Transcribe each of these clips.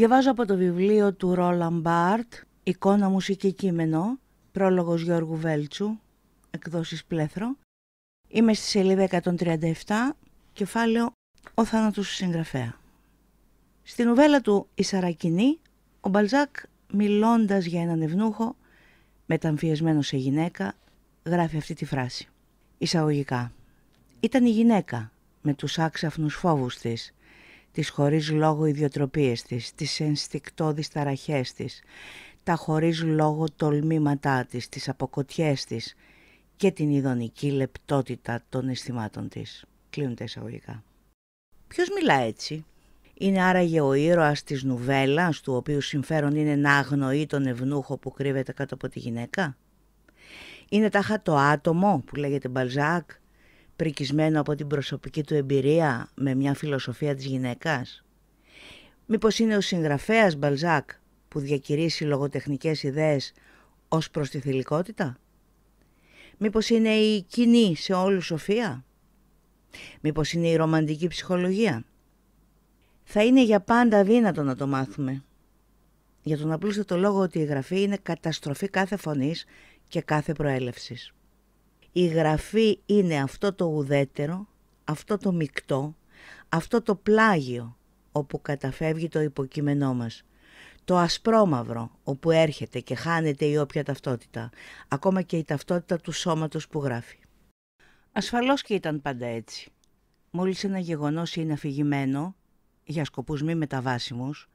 Διαβάζω από το βιβλίο του Ρόλαν Μπάρτ, εικόνα μουσική κείμενο, πρόλογος Γιώργου Βέλτσου, εκδόσεις πλέθρο. Είμαι στη σελίδα 137, κεφάλαιο «Ο θάνατος του συγγραφέα». Στην ουβέλα του «Η Σαρακινή», ο Μπαλζάκ, μιλώντας για έναν ευνούχο, μεταμφιεσμένο σε γυναίκα, γράφει αυτή τη φράση. Εισαγωγικά. Ήταν η γυναίκα, με τους άξαφνους φόβους της, τις χωρίς λόγο ιδιοτροπίες της, τις ενστικτόδεις ταραχές της, τα χωρίς λόγο τολμήματά της, τις αποκοτιές της και την ειδονική λεπτότητα των αισθημάτων της. Κλείνουν τα εισαγωγικά. Ποιος μιλά έτσι? Είναι άραγε ο ήρωας της νουβέλας, του οποίου συμφέρον είναι να αγνοεί τον ευνούχο που κρύβεται κάτω από τη γυναίκα. Είναι τάχα το άτομο που λέγεται Μπαλζάκ, πρικισμένο από την προσωπική του εμπειρία με μια φιλοσοφία της γυναίκας. Μήπως είναι ο συγγραφέας Μπαλζάκ που διακηρύσει λογοτεχνικές ιδέες ως προς τη θηλυκότητα. Μήπως είναι η κοινή σε όλους σοφία. Μήπως είναι η ρομαντική ψυχολογία. Θα είναι για πάντα δύνατο να το μάθουμε. Για τον απλούστατο λόγο ότι η γραφή είναι καταστροφή κάθε φωνής και κάθε προέλευσης. Η γραφή είναι αυτό το ουδέτερο, αυτό το μικτό, αυτό το πλάγιο όπου καταφεύγει το υποκείμενό μας. Το ασπρόμαυρο όπου έρχεται και χάνεται η όποια ταυτότητα, ακόμα και η ταυτότητα του σώματος που γράφει. Ασφαλώς και ήταν πάντα έτσι. Μόλις ένα γεγονός είναι αφηγημένο, για σκοπούς μη μεταβάσιμους,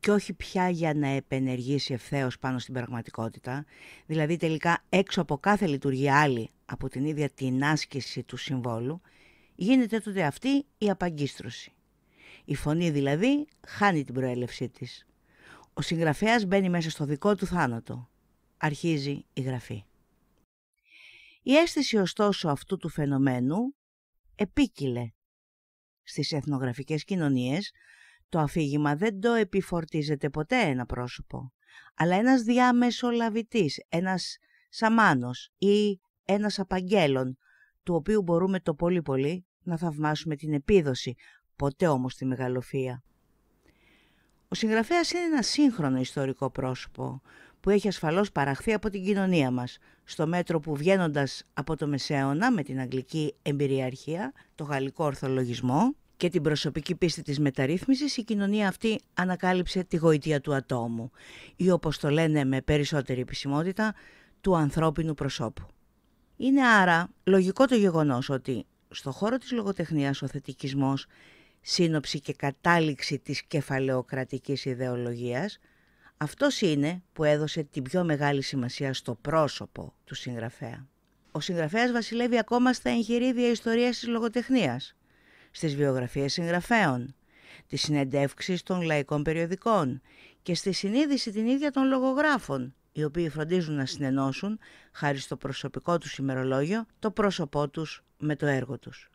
και όχι πια για να επενεργήσει ευθέως πάνω στην πραγματικότητα, δηλαδή τελικά έξω από κάθε λειτουργία άλλη από την ίδια την άσκηση του συμβόλου, γίνεται τότε αυτή η απαγκίστρωση. Η φωνή δηλαδή χάνει την προέλευσή της. Ο συγγραφέας μπαίνει μέσα στο δικό του θάνατο. Αρχίζει η γραφή. Η αίσθηση ωστόσο αυτού του φαινομένου επίκυλε. Στις εθνογραφικές κοινωνίες το αφήγημα δεν το επιφορτίζεται ποτέ ένα πρόσωπο, αλλά ένας λαβητής, ένας σαμάνος ή ένας απαγγέλων, του οποίου μπορούμε το πολύ πολύ να θαυμάσουμε την επίδοση, ποτέ όμως τη μεγαλοφία. Ο συγγραφέας είναι ένα σύγχρονο ιστορικό πρόσωπο που έχει ασφαλώς παραχθεί από την κοινωνία μας, στο μέτρο που βγαίνοντας από το Μεσαίωνα με την αγγλική εμπειριαρχία, το γαλλικό ορθολογισμό και την προσωπική πίστη της μεταρρύθμισης, η κοινωνία αυτή ανακάλυψε τη γοητεία του ατόμου ή όπως το λένε με περισσότερη επισημότητα, του ανθρώπινου προσώπου. Είναι άρα λογικό το γεγονός ότι στο χώρο της λογοτεχνίας ο θετικισμός, σύνοψη και κατάληξη της κεφαλαιοκρατικής ιδεολογίας, αυτός είναι που έδωσε την πιο μεγάλη σημασία στο πρόσωπο του συγγραφέα. Ο συγγραφέας βασιλεύει ακόμα στα εγχειρίδια ιστορίας της λογοτεχνίας, στις βιογραφίες συγγραφέων, τις συνεντεύξεις των λαϊκών περιοδικών και στη συνείδηση την ίδια των λογογράφων, οι οποίοι φροντίζουν να συνενώσουν, χάρη στο προσωπικό τους ημερολόγιο, το πρόσωπό τους με το έργο τους.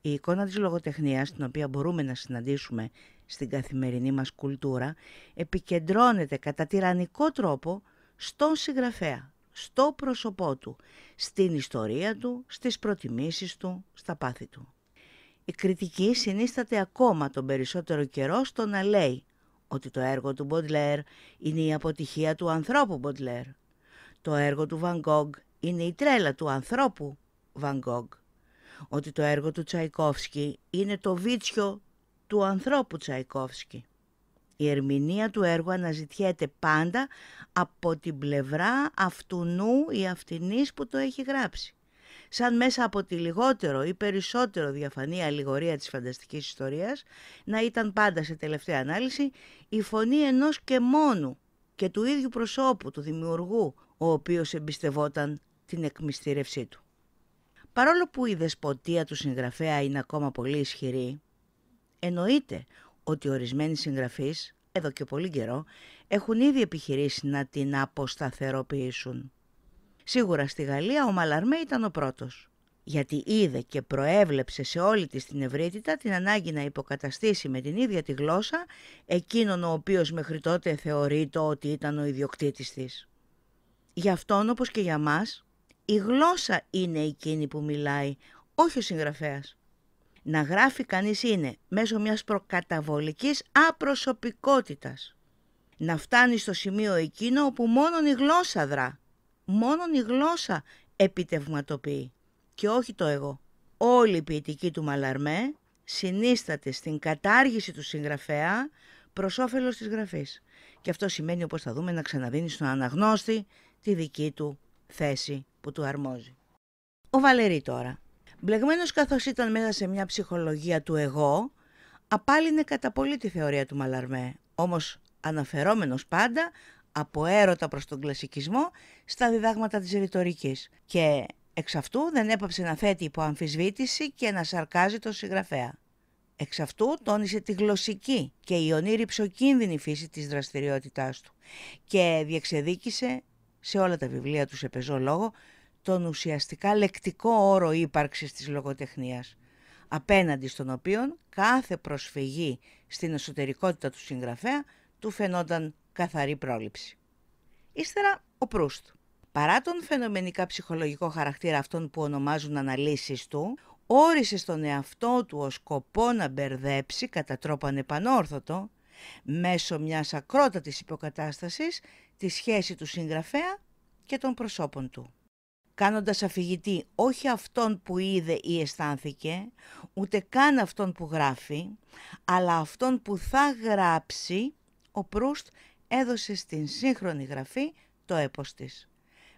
Η εικόνα της λογοτεχνίας, την οποία μπορούμε να συναντήσουμε στην καθημερινή μας κουλτούρα, επικεντρώνεται κατά τυραννικό τρόπο στον συγγραφέα, στο πρόσωπό του, στην ιστορία του, στις προτιμήσεις του, στα πάθη του. Η κριτική συνίσταται ακόμα τον περισσότερο καιρό στο να λέει ότι το έργο του Μποντλέρ είναι η αποτυχία του ανθρώπου Μποντλέρ. Το έργο του Βαν Gogh είναι η τρέλα του ανθρώπου Βαν Ότι το έργο του Τσαϊκόφσκι είναι το βίτσιο του ανθρώπου Τσαϊκόφσκι. Η ερμηνεία του έργου αναζητιέται πάντα από την πλευρά αυτού νου ή αυτινής που το έχει γράψει σαν μέσα από τη λιγότερο ή περισσότερο διαφανή αλληγορία της φανταστικής ιστορίας, να ήταν πάντα σε τελευταία ανάλυση η φωνή ενός και μόνου και του ίδιου προσώπου, του δημιουργού, ο οποίος εμπιστευόταν την εκμυστήρευσή του. Παρόλο που η δεσποτεία του συγγραφέα είναι ακόμα πολύ ισχυρή, εννοείται ότι ορισμένοι συγγραφείς, εδώ και πολύ καιρό, έχουν ήδη επιχειρήσει να την αποσταθεροποιήσουν. Σίγουρα στη Γαλλία ο Μαλαρμέ ήταν ο πρώτος γιατί είδε και προέβλεψε σε όλη της την ευρύτητα την ανάγκη να υποκαταστήσει με την ίδια τη γλώσσα εκείνον ο οποίος μέχρι τότε το ότι ήταν ο ιδιοκτήτης της. Για αυτόν όπως και για μας, η γλώσσα είναι εκείνη που μιλάει, όχι ο συγγραφέας. Να γράφει κανείς είναι μέσω μιας προκαταβολικής απροσωπικότητας. Να φτάνει στο σημείο εκείνο όπου μόνον η γλώσσα δρά μόνον η γλώσσα επιτευγματοποιεί και όχι το εγώ. Όλη η ποιητική του Μαλαρμέ συνίσταται στην κατάργηση του συγγραφέα προς όφελος της γραφής. Και αυτό σημαίνει, όπως θα δούμε, να ξαναδίνει στον αναγνώστη τη δική του θέση που του αρμόζει. Ο Βαλερή τώρα. Μπλεγμένος καθώς ήταν μέσα σε μια ψυχολογία του εγώ, απάλυνε κατά πολύ τη θεωρία του Μαλαρμέ, όμως αναφερόμενος πάντα από έρωτα προς τον κλασικισμό στα διδάγματα της ρητορικής. και εξ αυτού δεν έπαψε να θέτει υπό αμφισβήτηση και να σαρκάζει τον συγγραφέα. Εξ αυτού τόνισε τη γλωσσική και η ονείρη ψοκίνδυνη φύση της δραστηριότητάς του και διεξεδίκησε σε όλα τα βιβλία του σε πεζό λόγο τον ουσιαστικά λεκτικό όρο ύπαρξης της λογοτεχνίας, απέναντι στον οποίον κάθε προσφυγή στην εσωτερικότητα του συγγραφέα του φαινόταν καθαρή πρόληψη. Ύστερα ο Προύστ. Παρά τον φαινομενικά ψυχολογικό χαρακτήρα αυτών που ονομάζουν αναλύσεις του, όρισε στον εαυτό του ως σκοπό να μπερδέψει κατά τρόπο ανεπανόρθωτο, μέσω μιας ακρότατης υποκατάστασης, τη σχέση του συγγραφέα και των προσώπων του. Κάνοντας αφηγητή όχι αυτόν που είδε ή αισθάνθηκε, ούτε καν αυτόν που γράφει, αλλά αυτόν που θα γράψει, ο Προύστ έδωσε στην σύγχρονη γραφή το έπος της.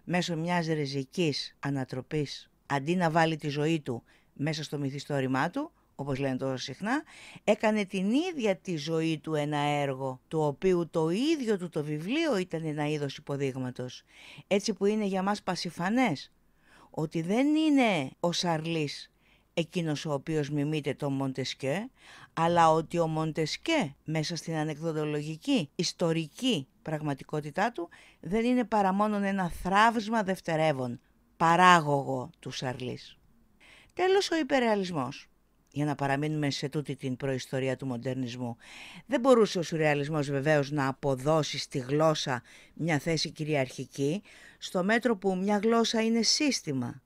Μέσω μιας ριζικής ανατροπής, αντί να βάλει τη ζωή του μέσα στο μυθιστόρημά του, όπως λένε τόσο συχνά, έκανε την ίδια τη ζωή του ένα έργο, το οποίο το ίδιο του το βιβλίο ήταν ένα είδος υποδείγματος. Έτσι που είναι για μας πασιφανές, ότι δεν είναι ο Σαρλής εκείνος ο οποίος μιμείται τον Μοντεσκέ, αλλά ότι ο Μοντεσκέ μέσα στην ανεκδοτολογική, ιστορική πραγματικότητά του δεν είναι παρά μόνον ένα θράβσμα δευτερεύων, παράγωγο του Σαρλής. Τέλος ο υπερεαλισμός για να παραμείνουμε σε τούτη την προϊστορία του μοντερνισμού. Δεν μπορούσε ο σουρεαλισμός βεβαίως να αποδώσει στη γλώσσα μια θέση κυριαρχική, στο μέτρο που μια γλώσσα είναι σύστημα,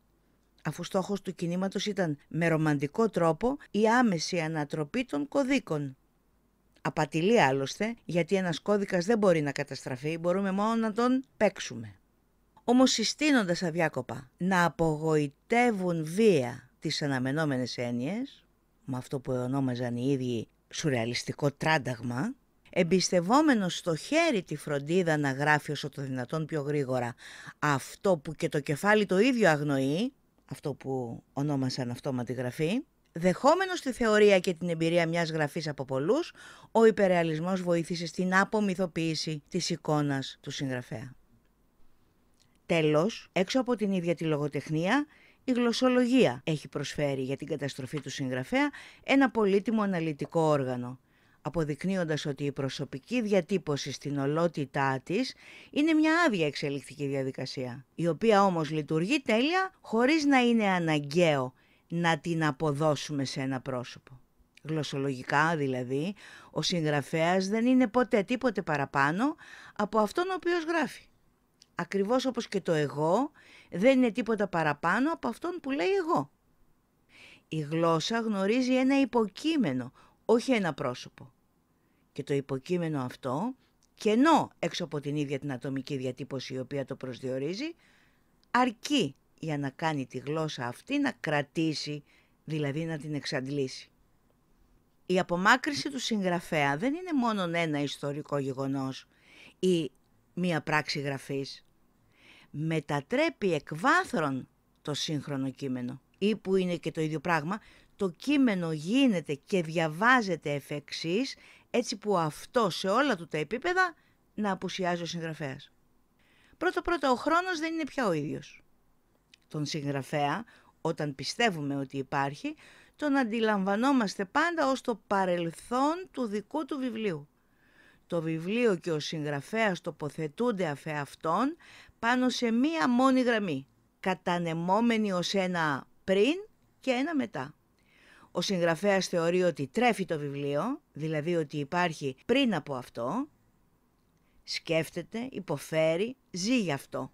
αφού στόχος του κινήματος ήταν με ρομαντικό τρόπο η άμεση ανατροπή των κωδίκων. Απατηλή άλλωστε, γιατί ένας κώδικας δεν μπορεί να καταστραφεί, μπορούμε μόνο να τον παίξουμε. Όμως συστήνοντας αδιάκοπα να απογοητεύουν βία τις αναμενόμενες έννοιες, με αυτό που ονόμαζαν οι ίδιοι σουρεαλιστικό τράνταγμα, εμπιστευόμενος στο χέρι τη φροντίδα να γράφει όσο το δυνατόν πιο γρήγορα αυτό που και το κεφάλι το ίδιο αγνοεί, αυτό που ονόμασαν αυτόματη γραφή, δεχόμενος τη θεωρία και την εμπειρία μιας γραφής από πολλούς, ο υπερεαλισμός βοήθησε στην απομυθοποίηση της εικόνας του συγγραφέα. Τέλος, έξω από την ίδια τη λογοτεχνία, η γλωσσολογία έχει προσφέρει για την καταστροφή του συγγραφέα ένα πολύτιμο αναλυτικό όργανο, αποδεικνύοντας ότι η προσωπική διατύπωση στην ολότητά της είναι μια άδεια εξελικτική διαδικασία, η οποία όμως λειτουργεί τέλεια χωρίς να είναι αναγκαίο να την αποδώσουμε σε ένα πρόσωπο. Γλωσσολογικά δηλαδή, ο συγγραφέας δεν είναι ποτέ τίποτε παραπάνω από αυτόν ο οποίος γράφει. Ακριβώς όπως και το εγώ δεν είναι τίποτα παραπάνω από αυτόν που λέει εγώ. Η γλώσσα γνωρίζει ένα υποκείμενο όχι ένα πρόσωπο. Και το υποκείμενο αυτό, κενό έξω από την ίδια την ατομική διατύπωση η οποία το προσδιορίζει, αρκεί για να κάνει τη γλώσσα αυτή να κρατήσει, δηλαδή να την εξαντλήσει. Η απομάκρυση του συγγραφέα δεν είναι μόνο ένα ιστορικό γεγονός ή μία πράξη γραφής. Μετατρέπει εκ βάθρων το σύγχρονο κείμενο ή που είναι και το ίδιο πράγμα το κείμενο γίνεται και διαβάζεται εφ' εξής, έτσι που αυτό σε όλα του τα επίπεδα να απουσιάζει ο συγγραφεας Πρώτο Πρώτα-πρώτα ο χρόνος δεν είναι πια ο ίδιος. Τον συγγραφέα, όταν πιστεύουμε ότι υπάρχει, τον αντιλαμβανόμαστε πάντα ως το παρελθόν του δικού του βιβλίου. Το βιβλίο και ο συγγραφέας τοποθετούνται αυτόν πάνω σε μία μόνη γραμμή, κατανεμόμενη ως ένα πριν και ένα μετά. Ο συγγραφέας θεωρεί ότι τρέφει το βιβλίο, δηλαδή ότι υπάρχει πριν από αυτό, σκέφτεται, υποφέρει, ζει γι' αυτό.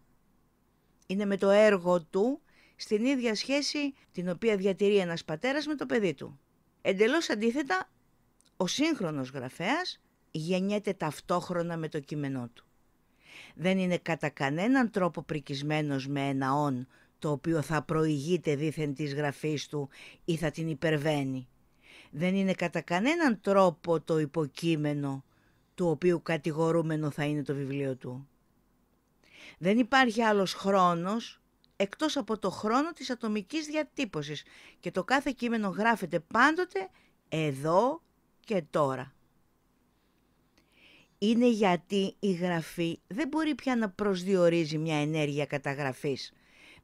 Είναι με το έργο του στην ίδια σχέση την οποία διατηρεί ένας πατέρας με το παιδί του. Εντελώς αντίθετα, ο σύγχρονος γραφέας γεννιέται ταυτόχρονα με το κείμενό του. Δεν είναι κατά κανέναν τρόπο πρικισμένος με ένα «ον» το οποίο θα προηγείται δίθεν της γραφής του ή θα την υπερβαίνει. Δεν είναι κατά κανέναν τρόπο το υποκείμενο του οποίου κατηγορούμενο θα είναι το βιβλίο του. Δεν υπάρχει άλλος χρόνος εκτός από το χρόνο της ατομικής διατύπωσης και το κάθε κείμενο γράφεται πάντοτε εδώ και τώρα. Είναι γιατί η γραφή δεν μπορεί πια να προσδιορίζει μια ενέργεια καταγραφής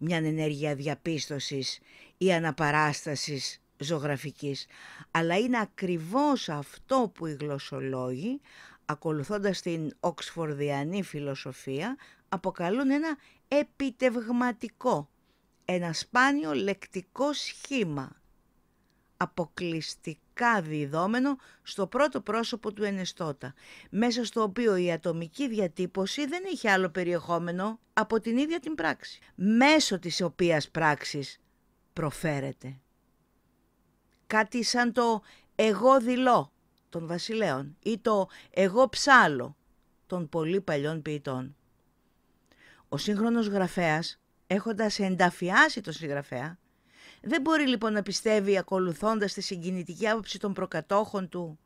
μια ενέργεια διαπίστωσης ή αναπαράστασης ζωγραφικής, αλλά είναι ακριβώς αυτό που οι γλωσσολόγοι, ακολουθώντας την οξφορδιανή φιλοσοφία, αποκαλούν ένα επιτευγματικό, ένα σπάνιο λεκτικό σχήμα, αποκλειστικό διειδόμενο στο πρώτο πρόσωπο του Ενεστώτα, μέσα στο οποίο η ατομική διατύπωση δεν είχε άλλο περιεχόμενο από την ίδια την πράξη, μέσω της οποίας πράξης προφέρεται. Κάτι σαν το «εγώ δηλώ» των βασιλέων ή το «εγώ ψάλω» των πολύ παλιών ποιητών. Ο σύγχρονος γραφέας, έχοντας ενταφιάσει τον συγγραφέα, δεν μπορεί λοιπόν να πιστεύει ακολουθώντας τη συγκινητική άποψη των προκατόχων του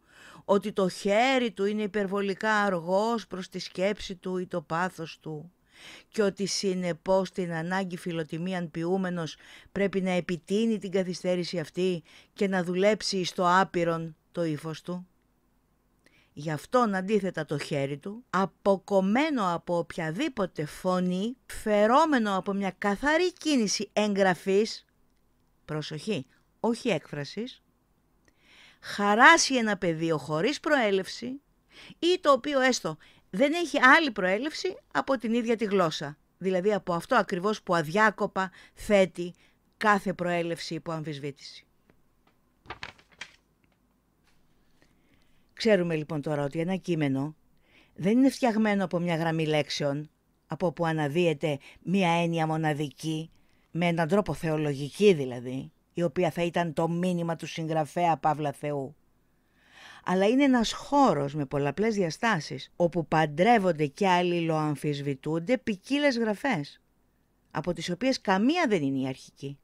ότι το χέρι του είναι υπερβολικά αργός προς τη σκέψη του ή το πάθος του και ότι συνεπώς την ανάγκη φιλοτιμίαν ποιούμενος πρέπει να επιτείνει την καθυστέρηση αυτή και να δουλέψει στο άπειρον το ύφος του. Γι' αυτόν αντίθετα το χέρι του, αποκομμένο από οποιαδήποτε φωνή, φερόμενο από μια καθαρή κίνηση εγγραφής, προσοχή, όχι έκφρασης, χαράσει ένα πεδίο χωρίς προέλευση ή το οποίο έστω δεν έχει άλλη προέλευση από την ίδια τη γλώσσα. Δηλαδή από αυτό ακριβώς που αδιάκοπα θέτει κάθε προέλευση υπό αμφισβήτηση. Ξέρουμε λοιπόν τώρα ότι ένα κείμενο δεν είναι φτιαγμένο από μια γραμμή λέξεων, από που αναδύεται μια έννοια μοναδική με έναν τρόπο θεολογική δηλαδή, η οποία θα ήταν το μήνυμα του συγγραφέα Παύλα Θεού. Αλλά είναι ένας χώρος με πολλαπλές διαστάσεις, όπου παντρεύονται και αλληλοαμφισβητούνται ποικίλες γραφές, από τις οποίες καμία δεν είναι η αρχική.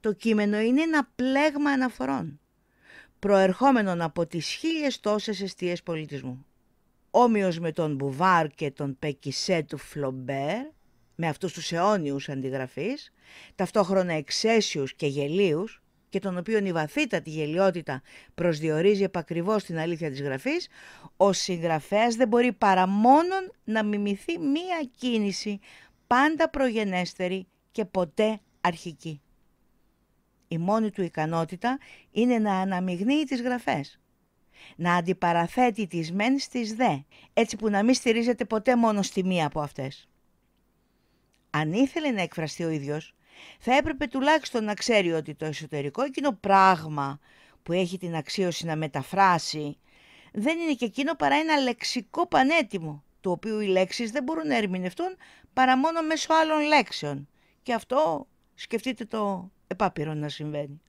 Το κείμενο είναι ένα πλέγμα αναφορών, προερχόμενων από τις χίλιες τόσες αιστείες πολιτισμού. Όμοιος με τον Μπουβάρ και τον Πεκισέ του Φλομπέρ, με αυτούς τους αιώνιους αντιγραφείς, ταυτόχρονα εξαίσιους και γελίους, και τον οποίο η βαθύτατη γελιότητα προσδιορίζει επακριβώς την αλήθεια της γραφής, ο συγγραφέας δεν μπορεί παρά μόνον να μιμηθεί μία κίνηση πάντα προγενέστερη και ποτέ αρχική. Η μόνη του ικανότητα είναι να αναμειγνύει τις γραφές, να αντιπαραθέτει τις μεν στις δε, έτσι που να μην στηρίζεται ποτέ μόνο στη μία από αυτές αν ήθελε να εκφραστεί ο ίδιος, θα έπρεπε τουλάχιστον να ξέρει ότι το εσωτερικό εκείνο πράγμα που έχει την αξίωση να μεταφράσει δεν είναι και εκείνο παρά ένα λεξικό πανέτοιμο, το οποίο οι λέξεις δεν μπορούν να ερμηνευτούν παρά μόνο μέσω άλλων λέξεων. Και αυτό σκεφτείτε το επάπειρο να συμβαίνει.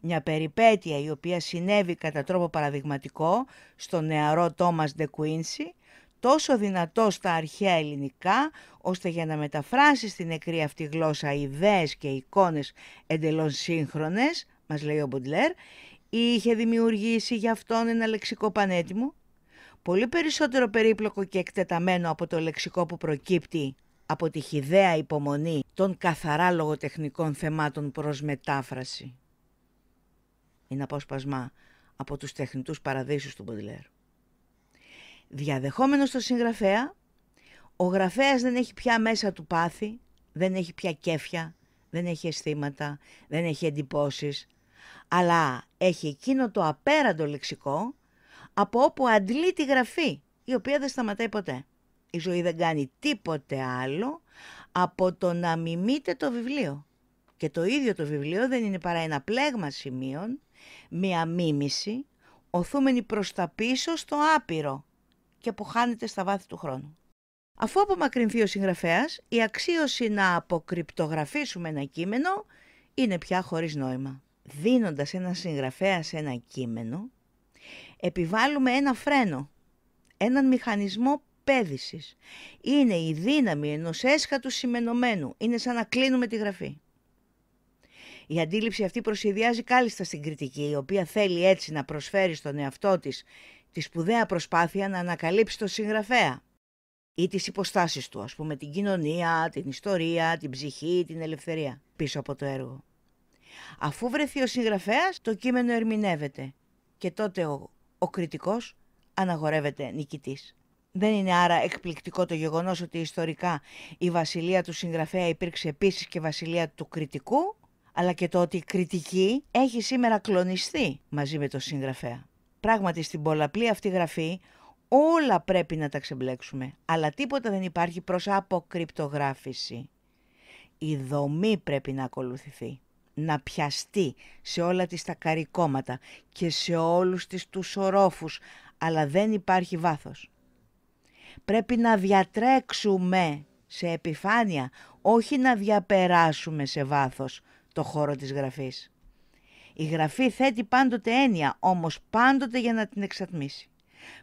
Μια περιπέτεια η οποία συνέβη κατά τρόπο παραδειγματικό στο νεαρό Τόμας Ντε Κουίνσι τόσο δυνατό στα αρχαία ελληνικά, ώστε για να μεταφράσει στην νεκρή αυτή γλώσσα ιδέες και εικόνες εντελώς σύγχρονες, μας λέει ο Μποντλέρ, είχε δημιουργήσει για αυτόν ένα λεξικό πανέτοιμο, πολύ περισσότερο περίπλοκο και εκτεταμένο από το λεξικό που προκύπτει από τη χιδέα υπομονή των καθαρά λογοτεχνικών θεμάτων προς μετάφραση. Είναι απόσπασμα από τους τεχνητούς παραδείσους του Μποντλέρ. Διαδεχόμενος το συγγραφέα, ο γραφέας δεν έχει πια μέσα του πάθη, δεν έχει πια κέφια, δεν έχει αισθήματα, δεν έχει εντυπώσεις, αλλά έχει εκείνο το απέραντο λεξικό από όπου αντλεί τη γραφή, η οποία δεν σταματάει ποτέ. Η ζωή δεν κάνει τίποτε άλλο από το να μιμείται το βιβλίο. Και το ίδιο το βιβλίο δεν είναι παρά ένα πλέγμα σημείων, μια μίμηση, οθούμενη προς τα πίσω στο άπειρο, και που χάνεται στα βάθη του χρόνου. Αφού απομακρυνθεί ο συγγραφέας, η αξίωση να αποκρυπτογραφήσουμε ένα κείμενο είναι πια χωρίς νόημα. Δίνοντας ένα συγγραφέα σε ένα κείμενο, επιβάλλουμε ένα φρένο, έναν μηχανισμό πέδησης. Είναι η δύναμη ενός έσχατου σημενωμένου. Είναι σαν να κλείνουμε τη γραφή. Η αντίληψη αυτή προσυδειάζει κάλλιστα στην κριτική, η οποία θέλει έτσι να προσφέρει στον εαυτό της τη σπουδαία προσπάθεια να ανακαλύψει τον συγγραφέα ή τις υποστάσεις του, ας πούμε την κοινωνία, την ιστορία, την ψυχή, την ελευθερία πίσω από το έργο. Αφού βρεθεί ο συγγραφέας, το κείμενο ερμηνεύεται και τότε ο, ο κριτικός αναγορεύεται νικητής. Δεν είναι άρα εκπληκτικό το γεγονός ότι ιστορικά η βασιλεία του συγγραφέα υπήρξε επίσης και βασιλεία του κριτικού, αλλά και το ότι η κριτική έχει σήμερα κλονιστεί μαζί με τον συγγραφέα πράγματι στην πολλαπλή αυτή γραφή όλα πρέπει να τα ξεμπλέξουμε, αλλά τίποτα δεν υπάρχει προς αποκρυπτογράφηση. Η δομή πρέπει να ακολουθηθεί, να πιαστεί σε όλα τις τα καρικόματα και σε όλους τις τους ορόφους, αλλά δεν υπάρχει βάθος. Πρέπει να διατρέξουμε σε επιφάνεια, όχι να διαπεράσουμε σε βάθος το χώρο της γραφής. Η γραφή θέτει πάντοτε έννοια, όμως πάντοτε για να την εξατμίσει.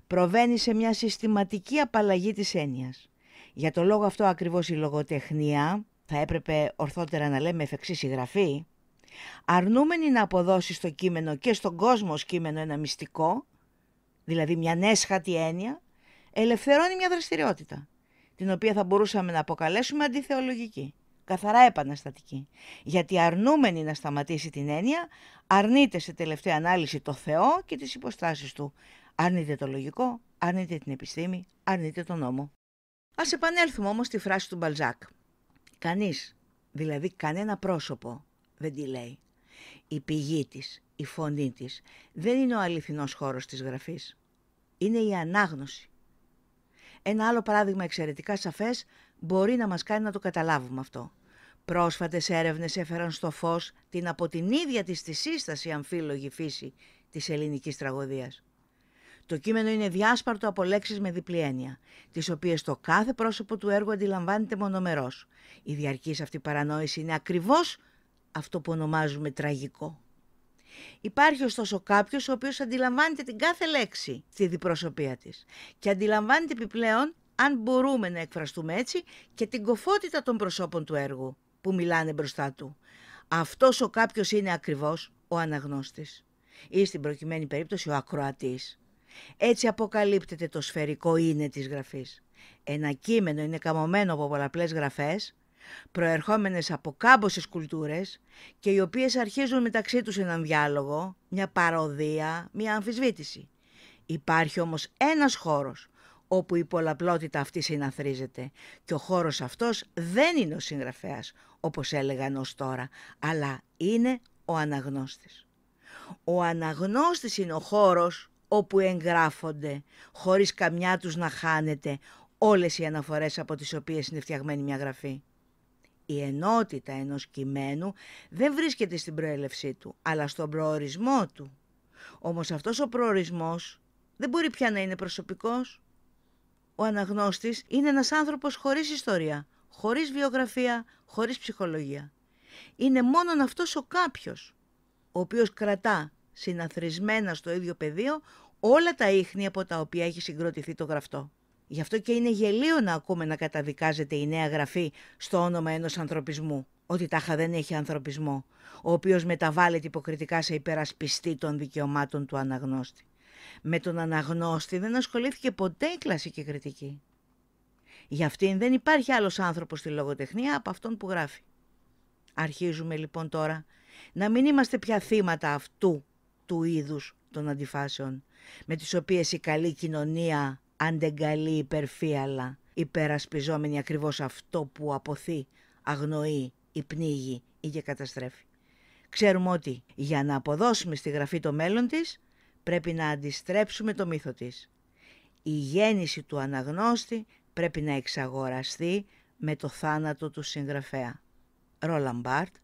Προβαίνει σε μια συστηματική απαλλαγή της έννοιας. Για το λόγο αυτό ακριβώς η λογοτεχνία, θα έπρεπε ορθότερα να λέμε εφ' η γραφή, αρνούμενη να αποδώσει στο κείμενο και στον κόσμο κείμενο ένα μυστικό, δηλαδή μια νέσχατη έννοια, ελευθερώνει μια δραστηριότητα, την οποία θα μπορούσαμε να αποκαλέσουμε αντιθεολογική καθαρά επαναστατική. Γιατί αρνούμενη να σταματήσει την έννοια, αρνείται σε τελευταία ανάλυση το Θεό και τις υποστάσεις του. Αρνείται το λογικό, αρνείται την επιστήμη, αρνείται τον νόμο. Ας επανέλθουμε όμως στη φράση του Μπαλζάκ. Κανείς, δηλαδή κανένα πρόσωπο, δεν τη λέει. Η πηγή της, η φωνή της, δεν είναι ο αληθινός χώρος της γραφής. Είναι η ανάγνωση. Ένα άλλο παράδειγμα εξαιρετικά σαφές μπορεί να μας κάνει να το καταλάβουμε αυτό. Πρόσφατες έρευνες έφεραν στο φως την από την ίδια της τη σύσταση αμφίλογη φύση της ελληνικής τραγωδίας. Το κείμενο είναι διάσπαρτο από λέξεις με διπλή έννοια, τις οποίες το κάθε πρόσωπο του έργου αντιλαμβάνεται μονομερός. Η διαρκής αυτή παρανόηση είναι ακριβώς αυτό που ονομάζουμε τραγικό. Υπάρχει ωστόσο κάποιος ο οποίος αντιλαμβάνεται την κάθε λέξη στη διπροσωπία της και αντιλαμβάνεται επιπλέον αν μπορούμε να εκφραστούμε έτσι, και την κοφότητα των προσώπων του έργου που μιλάνε μπροστά του. Αυτός ο κάποιος είναι ακριβώς ο αναγνώστης ή στην προκειμένη περίπτωση ο ακροατής. Έτσι αποκαλύπτεται το σφαιρικό είναι της γραφής. Ένα κείμενο είναι καμωμένο από πολλαπλές γραφές, προερχόμενες από κάμποσες κουλτούρες και οι οποίες αρχίζουν μεταξύ τους έναν διάλογο, μια παροδία, μια αμφισβήτηση. Υπάρχει όμως ένας χώρος όπου η πολλαπλότητα αυτή συναθρίζεται. Και ο χώρος αυτός δεν είναι ο συγγραφέας, όπως έλεγαν ως τώρα, αλλά είναι ο αναγνώστης. Ο αναγνώστης είναι ο χώρος όπου εγγράφονται, χωρίς καμιά τους να χάνεται, όλες οι αναφορές από τις οποίες είναι φτιαγμένη μια γραφή. Η ενότητα ενός κειμένου δεν βρίσκεται στην προέλευσή του, αλλά στον προορισμό του. Όμως αυτός ο προορισμός δεν μπορεί πια να είναι προσωπικός ο αναγνώστης είναι ένας άνθρωπος χωρίς ιστορία, χωρίς βιογραφία, χωρίς ψυχολογία. Είναι μόνον αυτός ο κάποιος, ο οποίος κρατά συναθρισμένα στο ίδιο πεδίο όλα τα ίχνη από τα οποία έχει συγκροτηθεί το γραφτό. Γι' αυτό και είναι γελίο να ακούμε να καταδικάζεται η νέα γραφή στο όνομα ενός ανθρωπισμού. Ότι τάχα δεν έχει ανθρωπισμό, ο οποίος μεταβάλλεται υποκριτικά σε υπερασπιστή των δικαιωμάτων του αναγνώστη με τον αναγνώστη δεν ασχολήθηκε ποτέ η κλασική κριτική. Για αυτήν δεν υπάρχει άλλος άνθρωπος στη λογοτεχνία από αυτόν που γράφει. Αρχίζουμε λοιπόν τώρα να μην είμαστε πια θύματα αυτού του είδους των αντιφάσεων, με τις οποίες η καλή κοινωνία αντεγκαλεί υπερφύαλα, υπερασπιζόμενη ακριβώς αυτό που αποθεί, αγνοεί ή πνίγει ή και καταστρέφει. Ξέρουμε ότι για να αποδώσουμε στη γραφή το μέλλον της, πρέπει να αντιστρέψουμε το μύθο της. Η γέννηση του αναγνώστη πρέπει να εξαγοραστεί με το θάνατο του συγγραφέα. Ρόλαμπαρτ,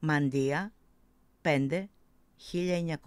Μαντία, 5, 1900.